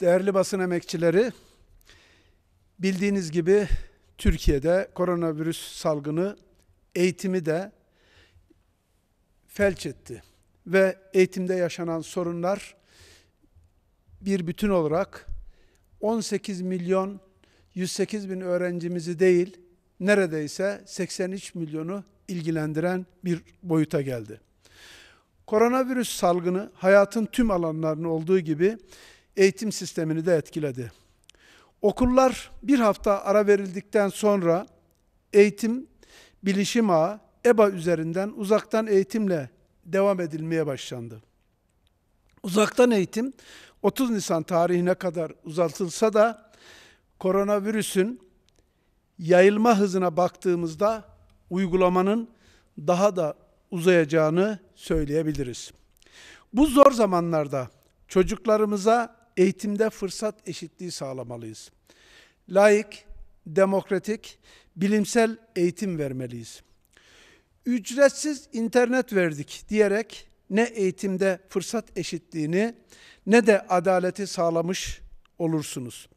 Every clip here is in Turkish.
Değerli basın emekçileri, bildiğiniz gibi Türkiye'de koronavirüs salgını eğitimi de felç etti. Ve eğitimde yaşanan sorunlar bir bütün olarak 18 milyon 108 bin öğrencimizi değil, neredeyse 83 milyonu ilgilendiren bir boyuta geldi. Koronavirüs salgını hayatın tüm alanlarını olduğu gibi eğitim sistemini de etkiledi. Okullar bir hafta ara verildikten sonra eğitim, bilişim ağı, EBA üzerinden uzaktan eğitimle devam edilmeye başlandı. Uzaktan eğitim 30 Nisan tarihine kadar uzatılsa da koronavirüsün yayılma hızına baktığımızda uygulamanın daha da uzayacağını söyleyebiliriz. Bu zor zamanlarda çocuklarımıza eğitimde fırsat eşitliği sağlamalıyız. Layık, demokratik, bilimsel eğitim vermeliyiz. Ücretsiz internet verdik diyerek ne eğitimde fırsat eşitliğini ne de adaleti sağlamış olursunuz.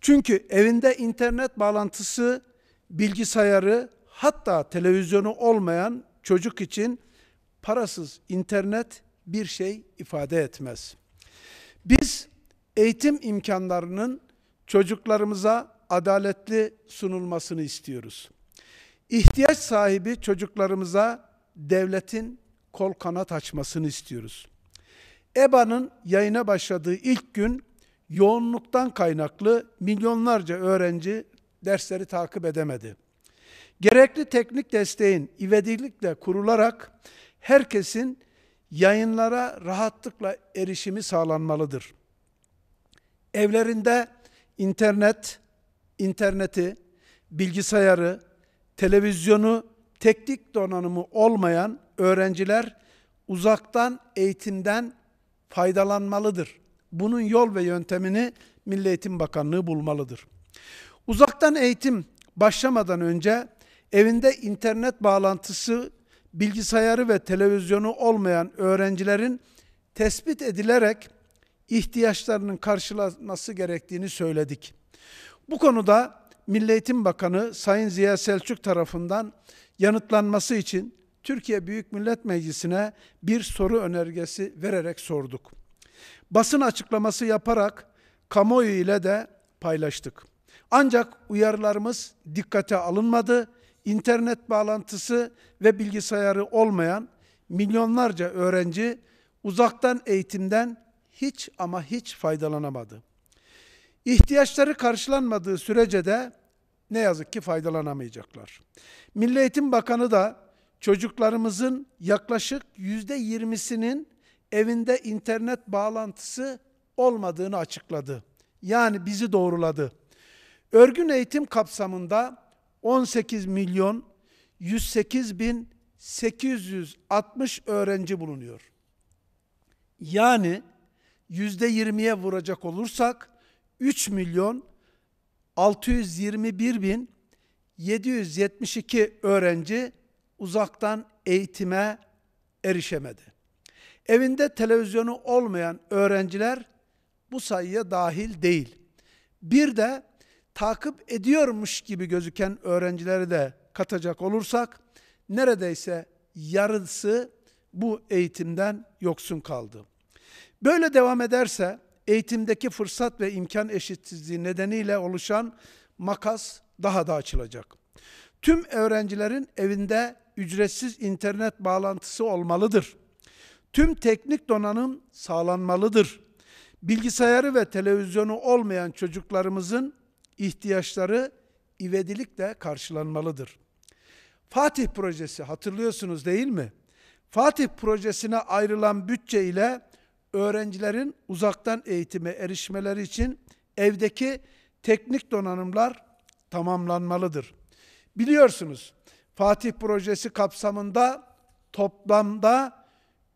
Çünkü evinde internet bağlantısı, bilgisayarı hatta televizyonu olmayan çocuk için parasız internet bir şey ifade etmez. Biz eğitim imkanlarının çocuklarımıza adaletli sunulmasını istiyoruz. İhtiyaç sahibi çocuklarımıza devletin kol kanat açmasını istiyoruz. EBA'nın yayına başladığı ilk gün yoğunluktan kaynaklı milyonlarca öğrenci dersleri takip edemedi. Gerekli teknik desteğin ivedilikle kurularak herkesin yayınlara rahatlıkla erişimi sağlanmalıdır evlerinde internet, interneti, bilgisayarı, televizyonu, teknik donanımı olmayan öğrenciler uzaktan eğitimden faydalanmalıdır. Bunun yol ve yöntemini Milli Eğitim Bakanlığı bulmalıdır. Uzaktan eğitim başlamadan önce evinde internet bağlantısı, bilgisayarı ve televizyonu olmayan öğrencilerin tespit edilerek ihtiyaçlarının karşılanması gerektiğini söyledik. Bu konuda Milli Eğitim Bakanı Sayın Ziya Selçuk tarafından yanıtlanması için Türkiye Büyük Millet Meclisi'ne bir soru önergesi vererek sorduk. Basın açıklaması yaparak kamuoyu ile de paylaştık. Ancak uyarılarımız dikkate alınmadı. İnternet bağlantısı ve bilgisayarı olmayan milyonlarca öğrenci uzaktan eğitimden hiç ama hiç faydalanamadı. İhtiyaçları karşılanmadığı sürece de ne yazık ki faydalanamayacaklar. Milli Eğitim Bakanı da çocuklarımızın yaklaşık yüzde yirmisinin evinde internet bağlantısı olmadığını açıkladı. Yani bizi doğruladı. Örgün eğitim kapsamında 18 milyon 108 bin 860 öğrenci bulunuyor. Yani %20'ye vuracak olursak 3 milyon 621 bin 772 öğrenci uzaktan eğitime erişemedi. Evinde televizyonu olmayan öğrenciler bu sayıya dahil değil. Bir de takip ediyormuş gibi gözüken öğrencileri de katacak olursak neredeyse yarısı bu eğitimden yoksun kaldı. Böyle devam ederse eğitimdeki fırsat ve imkan eşitsizliği nedeniyle oluşan makas daha da açılacak. Tüm öğrencilerin evinde ücretsiz internet bağlantısı olmalıdır. Tüm teknik donanım sağlanmalıdır. Bilgisayarı ve televizyonu olmayan çocuklarımızın ihtiyaçları ivedilikle karşılanmalıdır. Fatih projesi hatırlıyorsunuz değil mi? Fatih projesine ayrılan bütçe ile öğrencilerin uzaktan eğitime erişmeleri için evdeki teknik donanımlar tamamlanmalıdır. Biliyorsunuz Fatih projesi kapsamında toplamda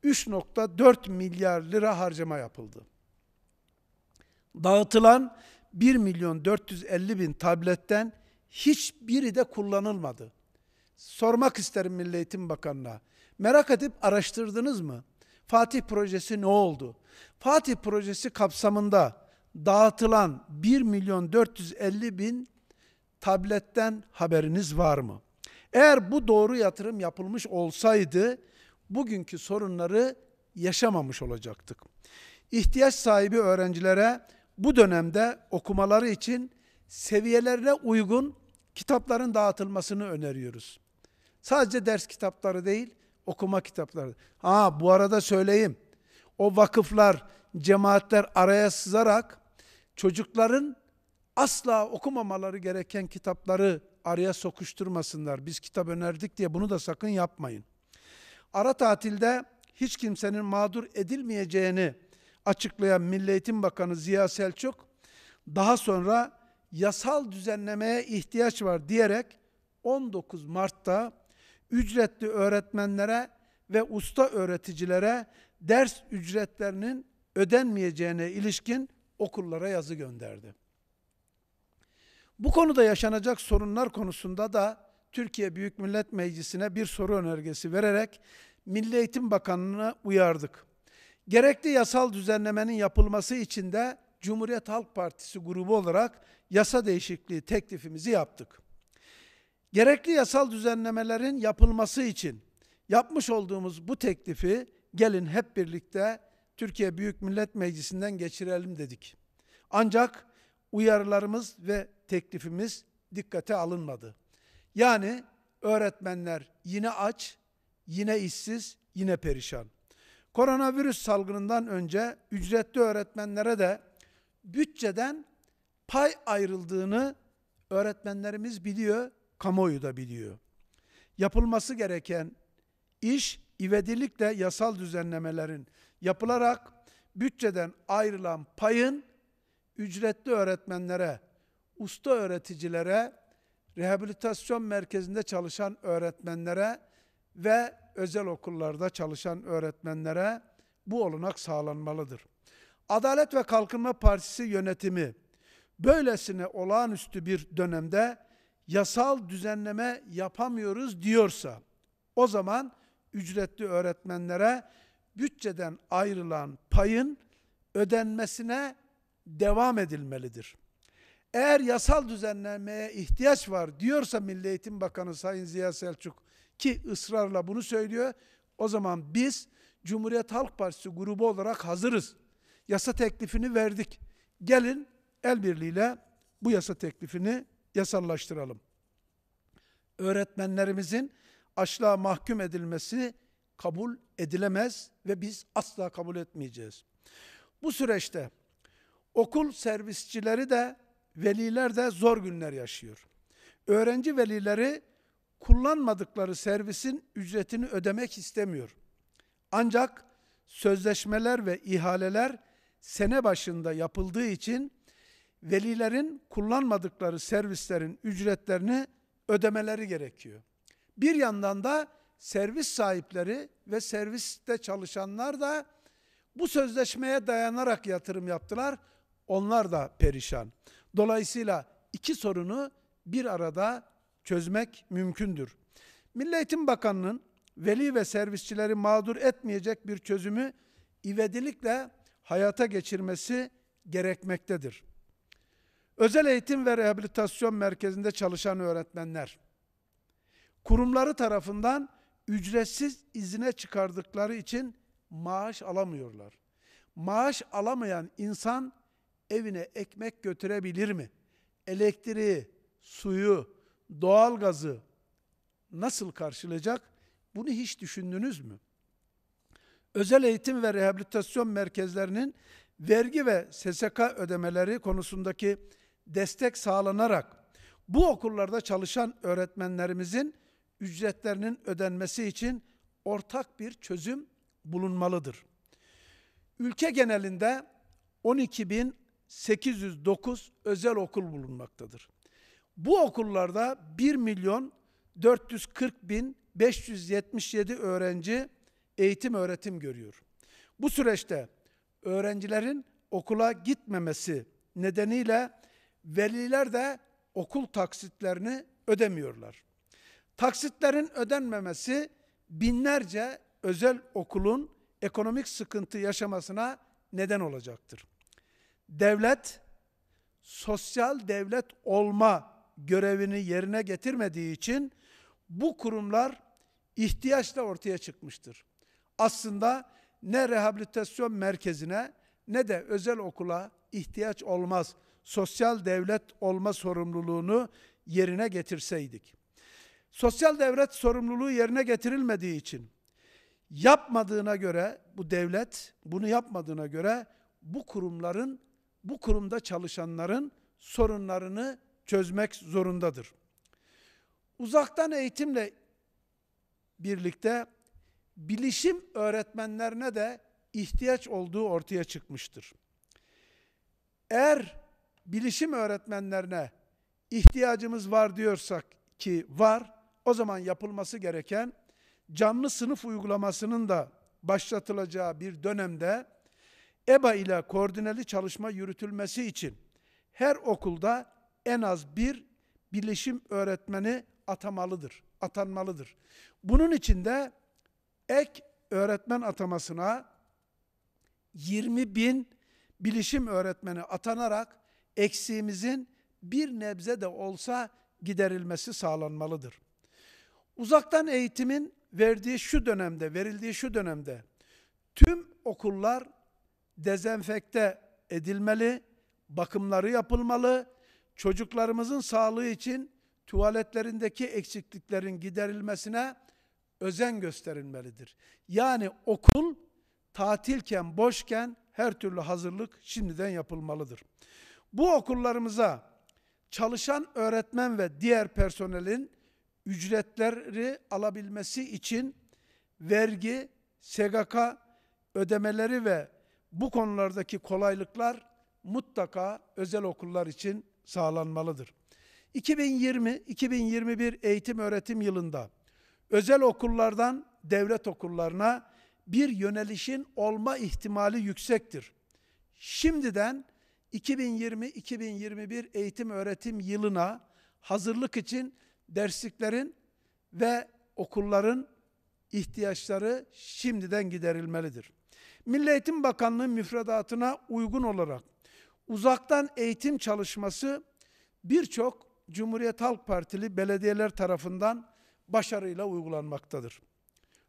3.4 milyar lira harcama yapıldı. Dağıtılan 1 milyon 450 bin tabletten hiçbiri de kullanılmadı. Sormak isterim Milli Eğitim Bakanı'na. Merak edip araştırdınız mı? Fatih projesi ne oldu? Fatih projesi kapsamında dağıtılan 1 milyon 450 bin tabletten haberiniz var mı? Eğer bu doğru yatırım yapılmış olsaydı bugünkü sorunları yaşamamış olacaktık. İhtiyaç sahibi öğrencilere bu dönemde okumaları için seviyelerine uygun kitapların dağıtılmasını öneriyoruz. Sadece ders kitapları değil, Okuma kitapları. Ha bu arada söyleyeyim. O vakıflar, cemaatler araya sızarak çocukların asla okumamaları gereken kitapları araya sokuşturmasınlar. Biz kitap önerdik diye bunu da sakın yapmayın. Ara tatilde hiç kimsenin mağdur edilmeyeceğini açıklayan Milli Eğitim Bakanı Ziya Selçuk daha sonra yasal düzenlemeye ihtiyaç var diyerek 19 Mart'ta ücretli öğretmenlere ve usta öğreticilere ders ücretlerinin ödenmeyeceğine ilişkin okullara yazı gönderdi. Bu konuda yaşanacak sorunlar konusunda da Türkiye Büyük Millet Meclisi'ne bir soru önergesi vererek Milli Eğitim Bakanlığı'na uyardık. Gerekli yasal düzenlemenin yapılması için de Cumhuriyet Halk Partisi grubu olarak yasa değişikliği teklifimizi yaptık. Gerekli yasal düzenlemelerin yapılması için yapmış olduğumuz bu teklifi gelin hep birlikte Türkiye Büyük Millet Meclisi'nden geçirelim dedik. Ancak uyarılarımız ve teklifimiz dikkate alınmadı. Yani öğretmenler yine aç, yine işsiz, yine perişan. Koronavirüs salgınından önce ücretli öğretmenlere de bütçeden pay ayrıldığını öğretmenlerimiz biliyor kamuoyu da biliyor. Yapılması gereken iş ivedilikle yasal düzenlemelerin yapılarak bütçeden ayrılan payın ücretli öğretmenlere, usta öğreticilere, rehabilitasyon merkezinde çalışan öğretmenlere ve özel okullarda çalışan öğretmenlere bu olanak sağlanmalıdır. Adalet ve Kalkınma Partisi yönetimi böylesine olağanüstü bir dönemde yasal düzenleme yapamıyoruz diyorsa o zaman ücretli öğretmenlere bütçeden ayrılan payın ödenmesine devam edilmelidir. Eğer yasal düzenlemeye ihtiyaç var diyorsa Milli Eğitim Bakanı Sayın Ziya Selçuk ki ısrarla bunu söylüyor. O zaman biz Cumhuriyet Halk Partisi grubu olarak hazırız. Yasa teklifini verdik. Gelin el birliğiyle bu yasa teklifini yasallaştıralım. Öğretmenlerimizin açlığa mahkum edilmesi kabul edilemez ve biz asla kabul etmeyeceğiz. Bu süreçte okul servisçileri de veliler de zor günler yaşıyor. Öğrenci velileri kullanmadıkları servisin ücretini ödemek istemiyor. Ancak sözleşmeler ve ihaleler sene başında yapıldığı için velilerin kullanmadıkları servislerin ücretlerini ödemeleri gerekiyor. Bir yandan da servis sahipleri ve serviste çalışanlar da bu sözleşmeye dayanarak yatırım yaptılar. Onlar da perişan. Dolayısıyla iki sorunu bir arada çözmek mümkündür. Milli Eğitim Bakanı'nın veli ve servisçileri mağdur etmeyecek bir çözümü ivedilikle hayata geçirmesi gerekmektedir. Özel eğitim ve rehabilitasyon merkezinde çalışan öğretmenler, kurumları tarafından ücretsiz izine çıkardıkları için maaş alamıyorlar. Maaş alamayan insan evine ekmek götürebilir mi? Elektriği, suyu, doğalgazı nasıl karşılayacak? Bunu hiç düşündünüz mü? Özel eğitim ve rehabilitasyon merkezlerinin vergi ve SSK ödemeleri konusundaki destek sağlanarak bu okullarda çalışan öğretmenlerimizin ücretlerinin ödenmesi için ortak bir çözüm bulunmalıdır. Ülke genelinde 12.809 özel okul bulunmaktadır. Bu okullarda 1 milyon 440 bin 577 öğrenci eğitim öğretim görüyor. Bu süreçte öğrencilerin okula gitmemesi nedeniyle Veliler de okul taksitlerini ödemiyorlar. Taksitlerin ödenmemesi binlerce özel okulun ekonomik sıkıntı yaşamasına neden olacaktır. Devlet sosyal devlet olma görevini yerine getirmediği için bu kurumlar ihtiyaçla ortaya çıkmıştır. Aslında ne rehabilitasyon merkezine ne de özel okula ihtiyaç olmaz sosyal devlet olma sorumluluğunu yerine getirseydik. Sosyal devlet sorumluluğu yerine getirilmediği için yapmadığına göre bu devlet bunu yapmadığına göre bu kurumların bu kurumda çalışanların sorunlarını çözmek zorundadır. Uzaktan eğitimle birlikte bilişim öğretmenlerine de ihtiyaç olduğu ortaya çıkmıştır. Eğer bilişim öğretmenlerine ihtiyacımız var diyorsak ki var, o zaman yapılması gereken canlı sınıf uygulamasının da başlatılacağı bir dönemde EBA ile koordineli çalışma yürütülmesi için her okulda en az bir bilişim öğretmeni atamalıdır, atanmalıdır. Bunun için de ek öğretmen atamasına 20 bin bilişim öğretmeni atanarak eksiğimizin bir nebze de olsa giderilmesi sağlanmalıdır. Uzaktan eğitimin verdiği şu dönemde, verildiği şu dönemde tüm okullar dezenfekte edilmeli, bakımları yapılmalı, çocuklarımızın sağlığı için tuvaletlerindeki eksikliklerin giderilmesine özen gösterilmelidir. Yani okul tatilken, boşken her türlü hazırlık şimdiden yapılmalıdır. Bu okullarımıza çalışan öğretmen ve diğer personelin ücretleri alabilmesi için vergi, SGK ödemeleri ve bu konulardaki kolaylıklar mutlaka özel okullar için sağlanmalıdır. 2020-2021 eğitim öğretim yılında özel okullardan devlet okullarına bir yönelişin olma ihtimali yüksektir. Şimdiden 2020-2021 eğitim öğretim yılına hazırlık için dersliklerin ve okulların ihtiyaçları şimdiden giderilmelidir. Milli Eğitim Bakanlığı müfredatına uygun olarak uzaktan eğitim çalışması birçok Cumhuriyet Halk Partili belediyeler tarafından başarıyla uygulanmaktadır.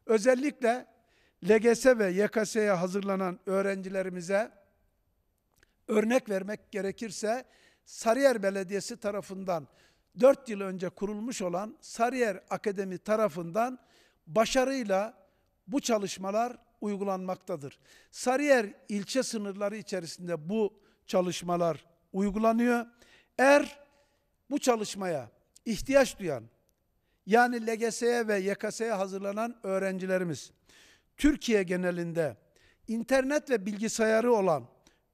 Özellikle LGS ve YKS'ye hazırlanan öğrencilerimize Örnek vermek gerekirse Sarıyer Belediyesi tarafından 4 yıl önce kurulmuş olan Sarıyer Akademi tarafından başarıyla bu çalışmalar uygulanmaktadır. Sarıyer ilçe sınırları içerisinde bu çalışmalar uygulanıyor. Eğer bu çalışmaya ihtiyaç duyan yani LGS'ye ve YKS'ye hazırlanan öğrencilerimiz Türkiye genelinde internet ve bilgisayarı olan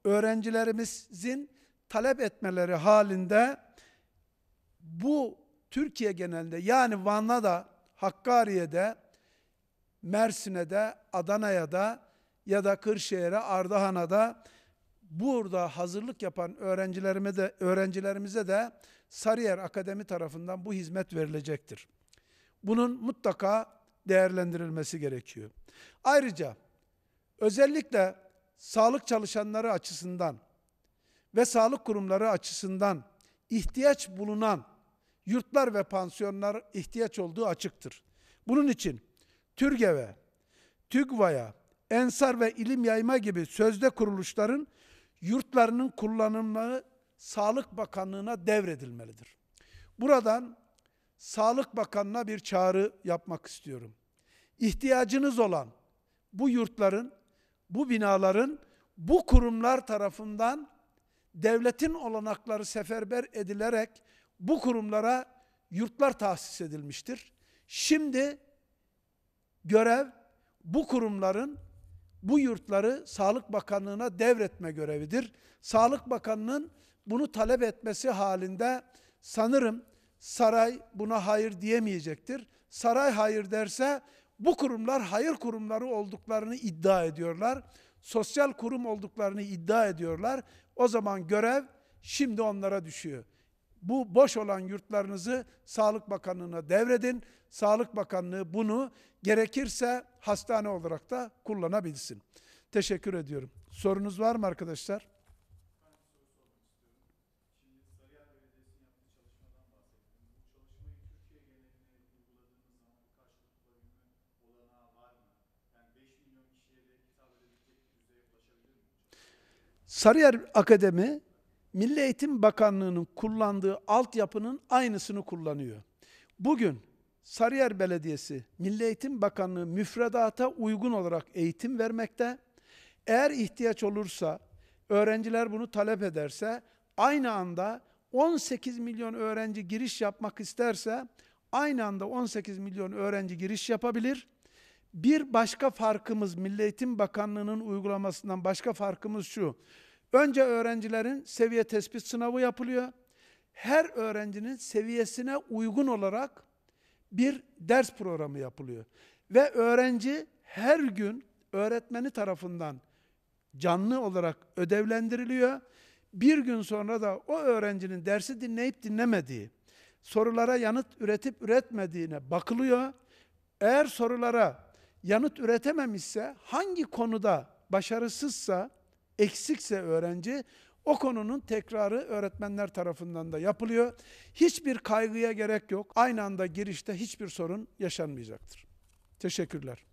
öğrencilerimizin talep etmeleri halinde bu Türkiye genelinde yani Van'da da Hakkari'de Mersin'e de Adana'ya da ya da Kırşehir'e Ardahan'a da burada hazırlık yapan öğrencilerime de öğrencilerimize de Sarıyer Akademi tarafından bu hizmet verilecektir. Bunun mutlaka değerlendirilmesi gerekiyor. Ayrıca özellikle sağlık çalışanları açısından ve sağlık kurumları açısından ihtiyaç bulunan yurtlar ve pansiyonlar ihtiyaç olduğu açıktır. Bunun için TÜRGEV'e, TÜGVA'ya, Ensar ve İlim Yayma gibi sözde kuruluşların yurtlarının kullanımları Sağlık Bakanlığı'na devredilmelidir. Buradan Sağlık Bakanlığı'na bir çağrı yapmak istiyorum. İhtiyacınız olan bu yurtların bu binaların bu kurumlar tarafından devletin olanakları seferber edilerek bu kurumlara yurtlar tahsis edilmiştir. Şimdi görev bu kurumların bu yurtları Sağlık Bakanlığı'na devretme görevidir. Sağlık Bakanlığı'nın bunu talep etmesi halinde sanırım saray buna hayır diyemeyecektir. Saray hayır derse bu kurumlar hayır kurumları olduklarını iddia ediyorlar. Sosyal kurum olduklarını iddia ediyorlar. O zaman görev şimdi onlara düşüyor. Bu boş olan yurtlarınızı Sağlık Bakanlığı'na devredin. Sağlık Bakanlığı bunu gerekirse hastane olarak da kullanabilsin. Teşekkür ediyorum. Sorunuz var mı arkadaşlar? Sarıyer Akademi Milli Eğitim Bakanlığı'nın kullandığı altyapının aynısını kullanıyor. Bugün Sarıyer Belediyesi Milli Eğitim Bakanlığı müfredata uygun olarak eğitim vermekte. Eğer ihtiyaç olursa, öğrenciler bunu talep ederse aynı anda 18 milyon öğrenci giriş yapmak isterse aynı anda 18 milyon öğrenci giriş yapabilir. Bir başka farkımız Milli Eğitim Bakanlığı'nın uygulamasından başka farkımız şu. Önce öğrencilerin seviye tespit sınavı yapılıyor. Her öğrencinin seviyesine uygun olarak bir ders programı yapılıyor. Ve öğrenci her gün öğretmeni tarafından canlı olarak ödevlendiriliyor. Bir gün sonra da o öğrencinin dersi dinleyip dinlemediği, sorulara yanıt üretip üretmediğine bakılıyor. Eğer sorulara yanıt üretememişse, hangi konuda başarısızsa, eksikse öğrenci, o konunun tekrarı öğretmenler tarafından da yapılıyor. Hiçbir kaygıya gerek yok. Aynı anda girişte hiçbir sorun yaşanmayacaktır. Teşekkürler.